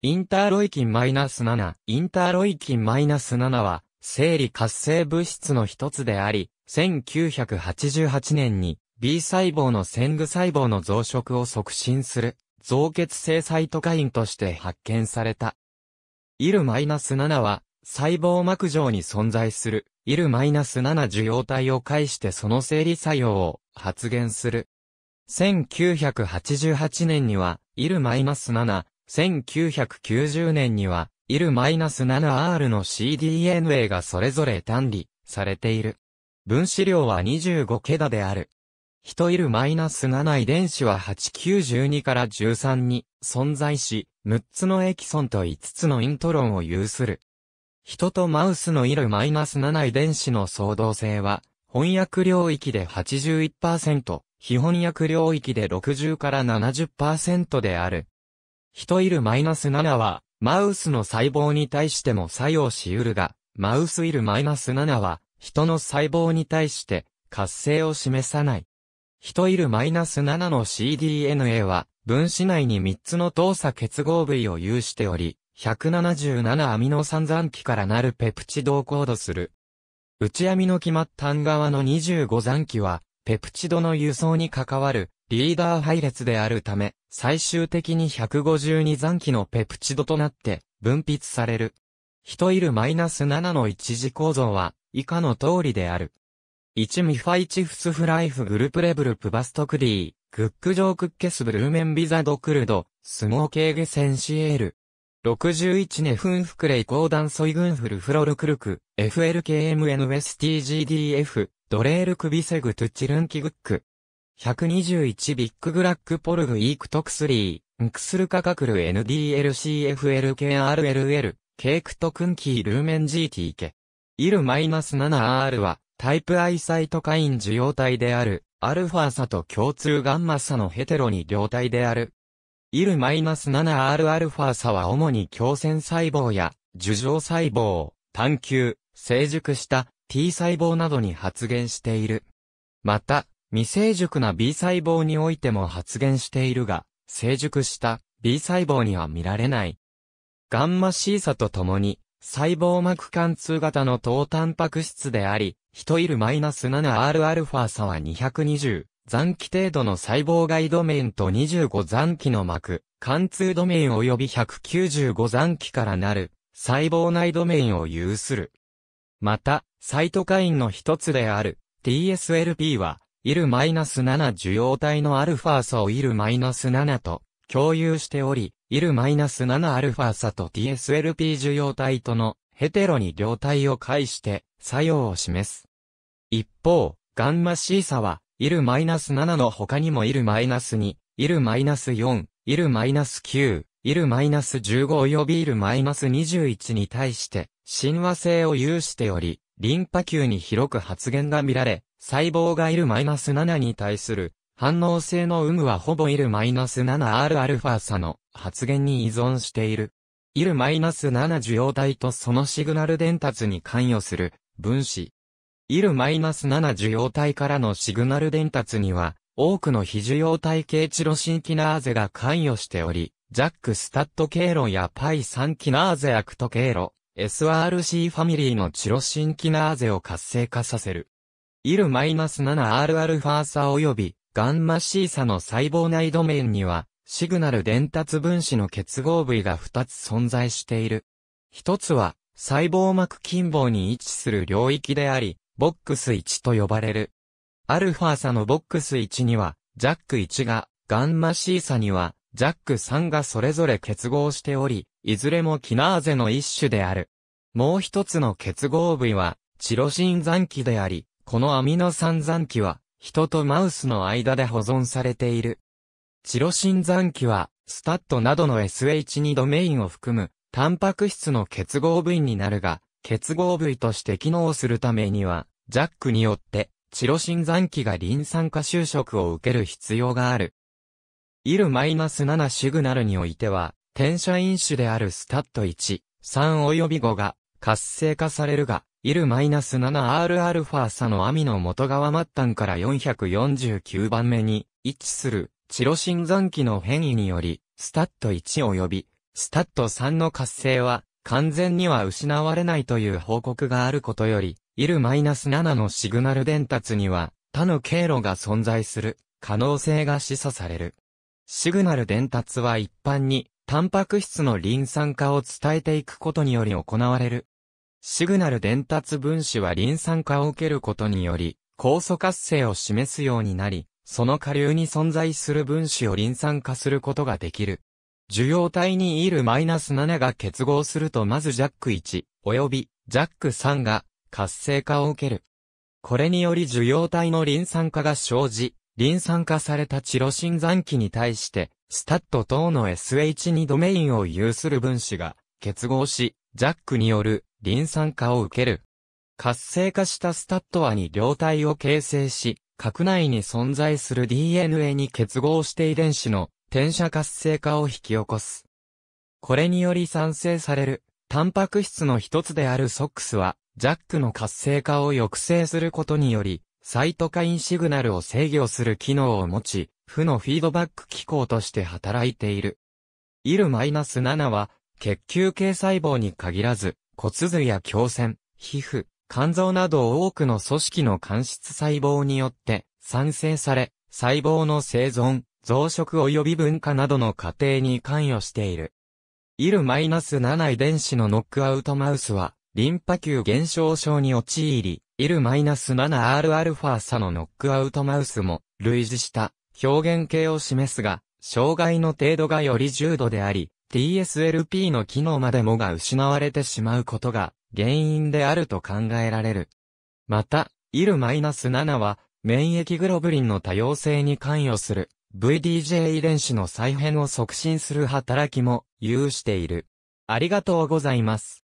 インターロイキン -7、インターロイキンマイナス -7 は、生理活性物質の一つであり、1988年に B 細胞の線具細胞の増殖を促進する、増血性サイトカインとして発見された。イルマイナス -7 は、細胞膜上に存在する、イルマイナス -7 受容体を介してその生理作用を発現する。1988年には、イルマイナス -7 1990年には、ナ l 7 r の cDNA がそれぞれ単理されている。分子量は25桁である。人 IL-7 遺伝子は8 9 2から13に存在し、6つのエキソンと5つのイントロンを有する。人とマウスの IL-7 遺伝子の相同性は、翻訳領域で81%、非翻訳領域で60から70%である。人いるマイナス7は、マウスの細胞に対しても作用し得るが、マウスいるマイナス7は、人の細胞に対して、活性を示さない。人いるマイナス7の cDNA は、分子内に3つの動作結合部位を有しており、177アミノ酸残機からなるペプチドをコードする。内ち網の決まった側の25残機は、ペプチドの輸送に関わるリーダー配列であるため、最終的に152残機のペプチドとなって分泌される。人いるマイナス -7 の一次構造は以下の通りである。1ミファイチフスフライフグルプレブルプバストクリー、グックジョークッケスブルーメンビザドクルド、スモーケーゲセンシエール。61ネフンフクレイコーダンソイグンフルフロルクルク、FLKMNSTGDF、ドレールクビセグトゥチルンキグック。121ビッググラックポルグイークトクスリー、ンクスルカカクル NDLCFLKRLL、ケークトクンキールーメン GT ケ。イル -7R は、タイプ I サイトカイン受容体である、アルファサと共通ガンマサのヘテロに両体である。イル -7R アルファサは主に強線細胞や、樹状細胞、探求、成熟した T 細胞などに発現している。また、未成熟な B 細胞においても発現しているが、成熟した B 細胞には見られない。ガンマ C 差とともに、細胞膜貫通型の糖タンパク質であり、人いる -7Rα 差は220、残機程度の細胞外ドメインと25残機の膜、貫通ドメイン及び195残機からなる、細胞内ドメインを有する。また、サイトカインの一つである TSLP は、ナス7受容体の α 差をナス7と共有しており、IL-7α 差と TSLP 受容体とのヘテロに両体を介して作用を示す。一方、ガンマ C 差は、ナス7の他にもイ l 2 IL-4、IL-9、IL-15 及び IL-21 に対して、親和性を有しており、リンパ球に広く発現が見られ、細胞がいるマイナス7に対する反応性の有無はほぼいるマイナス7 r α 差の発現に依存している。いるマイナス7受容体とそのシグナル伝達に関与する分子。いるマイナス7受容体からのシグナル伝達には、多くの非受容体系チロシンキナーゼが関与しており、ジャックスタット経路やパイ3キナーゼアクト経路、SRC ファミリーのチロシンキナーゼを活性化させる。IL-7Rα お及びガンマシーサの細胞内ドメインには、シグナル伝達分子の結合部位が2つ存在している。一つは、細胞膜近傍に位置する領域であり、ボックス1と呼ばれる。アルファサのボックス1には、ジャック1が、ガンマシーサには、ジャック3がそれぞれ結合しており、いずれもキナーゼの一種である。もう一つの結合部位は、チロシン残機であり、このアミノ酸残機は、人とマウスの間で保存されている。チロシン残機は、スタットなどの SH2 ドメインを含む、タンパク質の結合部位になるが、結合部位として機能するためには、ジャックによって、チロシン残機がリン酸化就職を受ける必要がある。イル -7 シグナルにおいては、転写因子であるスタット1、3及び5が活性化されるが、i ル7 r α の網の元側末端から449番目に位置するチロシン残機の変異により、スタット1及びスタット3の活性は完全には失われないという報告があることより、ナス7のシグナル伝達には他の経路が存在する可能性が示唆される。シグナル伝達は一般にタンパク質のリン酸化を伝えていくことにより行われる。シグナル伝達分子はリン酸化を受けることにより、酵素活性を示すようになり、その下流に存在する分子をリン酸化することができる。受容体にいる -7 が結合するとまずジャック1、及びジャック3が活性化を受ける。これにより受容体のリン酸化が生じ、リン酸化されたチロシン残機に対して、スタット等の SH2 ドメインを有する分子が結合し、ジャックによるリン酸化を受ける。活性化したスタットアに両体を形成し、核内に存在する DNA に結合して遺伝子の転写活性化を引き起こす。これにより産生される、タンパク質の一つであるソックスは、ジャックの活性化を抑制することにより、サイトカインシグナルを制御する機能を持ち、負のフィードバック機構として働いている。ナス7は、血球系細胞に限らず、骨髄や胸腺、皮膚、肝臓など多くの組織の間質細胞によって産生され、細胞の生存、増殖及び分化などの過程に関与している。ナス7遺伝子のノックアウトマウスは、リンパ球減少症に陥り、i ル7 r α 差のノックアウトマウスも類似した表現形を示すが、障害の程度がより重度であり、TSLP の機能までもが失われてしまうことが原因であると考えられる。また、IL-7 は免疫グロブリンの多様性に関与する VDJ 遺伝子の再編を促進する働きも有している。ありがとうございます。